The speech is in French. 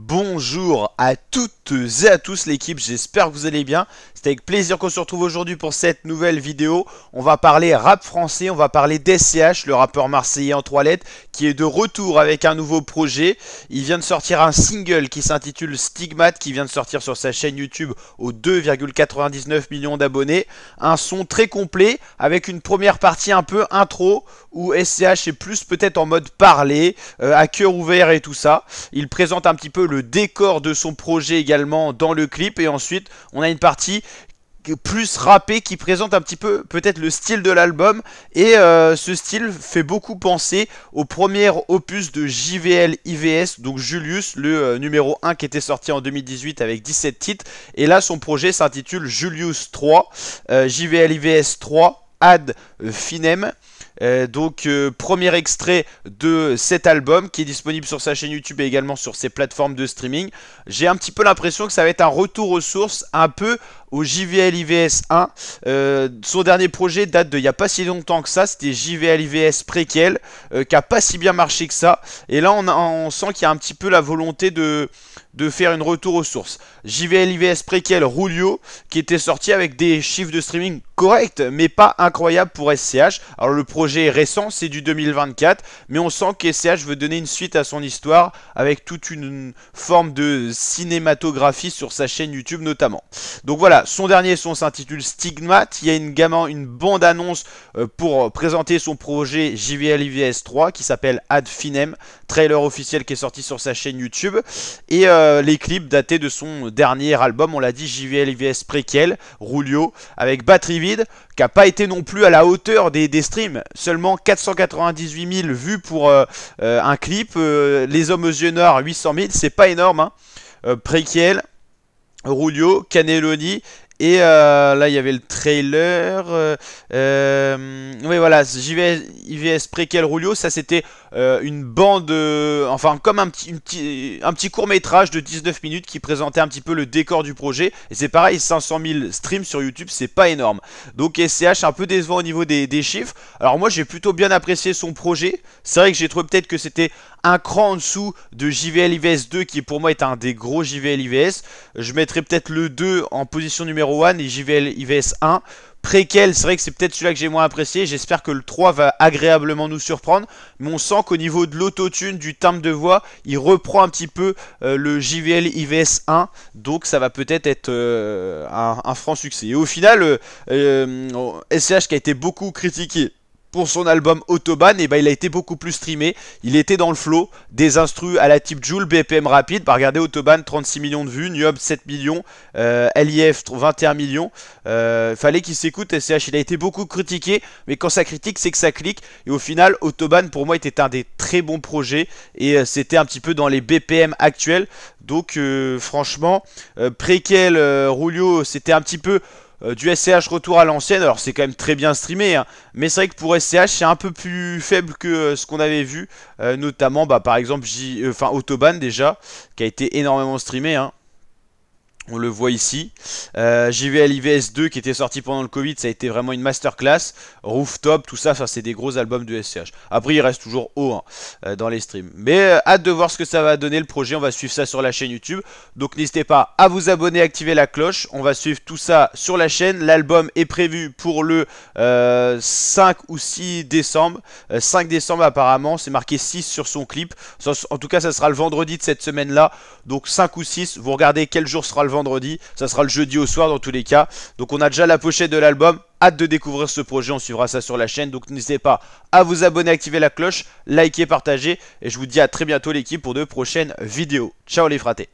Bonjour à toutes et à tous l'équipe, j'espère que vous allez bien. C'est avec plaisir qu'on se retrouve aujourd'hui pour cette nouvelle vidéo. On va parler rap français, on va parler d'SCH, le rappeur marseillais en trois lettres, qui est de retour avec un nouveau projet. Il vient de sortir un single qui s'intitule Stigmate, qui vient de sortir sur sa chaîne YouTube aux 2,99 millions d'abonnés. Un son très complet, avec une première partie un peu intro, où SCH est plus peut-être en mode parler, euh, à cœur ouvert et tout ça. Il présente un petit peu le décor de son projet également dans le clip. Et ensuite, on a une partie plus rappé qui présente un petit peu peut-être le style de l'album et euh, ce style fait beaucoup penser au premier opus de JVL IVS donc Julius le euh, numéro 1 qui était sorti en 2018 avec 17 titres et là son projet s'intitule Julius 3 JVL IVS 3 Ad Finem euh, donc euh, premier extrait de cet album qui est disponible sur sa chaîne YouTube et également sur ses plateformes de streaming. J'ai un petit peu l'impression que ça va être un retour aux sources un peu au JVL IVS 1. Euh, son dernier projet date de il n'y a pas si longtemps que ça, c'était JVL IVS préquel, euh, qui a pas si bien marché que ça. Et là, on, sent qu'il y a un petit peu la volonté de, de faire une retour aux sources. JVL IVS préquel Rulio, qui était sorti avec des chiffres de streaming corrects, mais pas incroyables pour SCH. Alors le projet est récent, c'est du 2024, mais on sent que SCH veut donner une suite à son histoire avec toute une forme de cinématographie sur sa chaîne YouTube notamment. Donc voilà, son dernier son s'intitule Stigmat Il y a une, une bande-annonce euh, pour euh, présenter son projet ivs 3 qui s'appelle Ad Finem, trailer officiel qui est sorti sur sa chaîne YouTube. Et euh, les clips datés de son dernier album, on l'a dit, JVL-IVS Prequel, Roulio, avec Batterie Vide, qui n'a pas été non plus à la hauteur des, streams. Seulement 498 000 vues pour un clip. Les Hommes aux Yeux Noirs, 800 000, c'est pas énorme. Hein. Rulio, Caneloni et euh, là, il y avait le trailer. Euh, euh, oui, voilà, JVS, IVS Prequel Rulio, ça c'était euh, une bande, euh, enfin comme un petit, un petit court métrage de 19 minutes qui présentait un petit peu le décor du projet. Et c'est pareil, 500 000 streams sur YouTube, c'est pas énorme. Donc SCH un peu décevant au niveau des, des chiffres. Alors moi j'ai plutôt bien apprécié son projet. C'est vrai que j'ai trouvé peut-être que c'était un cran en dessous de JVL IVS 2 qui pour moi est un des gros JVL IVS. Je mettrai peut-être le 2 en position numéro 1 et JVL IVS 1 Préquel, c'est vrai que c'est peut-être celui-là que j'ai moins apprécié. J'espère que le 3 va agréablement nous surprendre. Mais on sent qu'au niveau de l'autotune, du timbre de voix, il reprend un petit peu euh, le JVL IVS 1. Donc ça va peut-être être, euh, un, franc succès. Et au final, euh, SCH euh, qui a été beaucoup critiqué pour son album Autobahn, et eh ben il a été beaucoup plus streamé. Il était dans le flow des instrus à la type Joule, BPM rapide. Bah, regardez Autobahn, 36 millions de vues, Niob 7 millions, euh, LIF 21 millions. Euh, fallait qu'il s'écoute, SCH. Il a été beaucoup critiqué, mais quand ça critique, c'est que ça clique. Et au final, Autobahn pour moi était un des très bons projets et euh, c'était un petit peu dans les BPM actuels. Donc franchement, préquel, Rulio, c'était un petit peu euh, du SCH retour à l'ancienne, alors c'est quand même très bien streamé, hein. mais c'est vrai que pour SCH c'est un peu plus faible que euh, ce qu'on avait vu, euh, notamment bah, par exemple J... enfin Autobahn déjà, qui a été énormément streamé, hein, on le voit ici. Euh, JVL IVS 2 qui était sorti pendant le Covid, ça a été vraiment une masterclass. Rooftop, tout ça, ça c'est des gros albums de SCH. Après, il reste toujours haut hein, euh, dans les streams. Mais euh, hâte de voir ce que ça va donner le projet. On va suivre ça sur la chaîne YouTube. Donc n'hésitez pas à vous abonner, activer la cloche. On va suivre tout ça sur la chaîne. L'album est prévu pour le 5 ou 6 décembre. 5 décembre apparemment, c'est marqué 6 sur son clip. En tout cas, ça sera le vendredi de cette semaine-là. Donc 5 ou 6, vous regardez quel jour sera le vendredi ça sera le jeudi au soir dans tous les cas. Donc on a déjà la pochette de l'album, hâte de découvrir ce projet, on suivra ça sur la chaîne. Donc n'hésitez pas à vous abonner, activer la cloche, liker, partager. Et je vous dis à très bientôt l'équipe pour de prochaines vidéos. Ciao les fratés